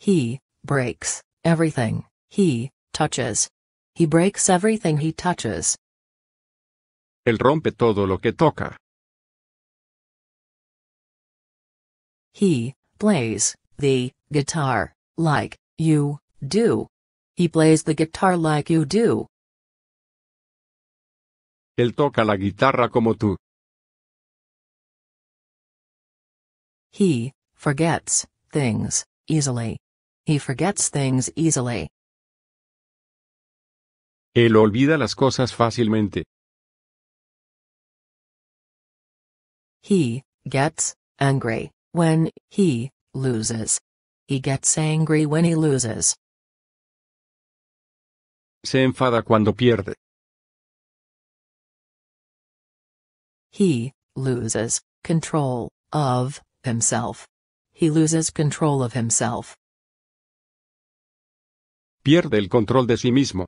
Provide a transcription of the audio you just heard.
He breaks everything he touches. He breaks everything he touches. Él rompe todo lo que toca. He plays the guitar like you do. He plays the guitar like you do. Él toca la guitarra como tú. He forgets things easily. He forgets things easily. Él olvida las cosas fácilmente. He gets angry when he loses. He gets angry when he loses. Se enfada cuando pierde. He loses control of himself. He loses control of himself. pierde el control de sí mismo,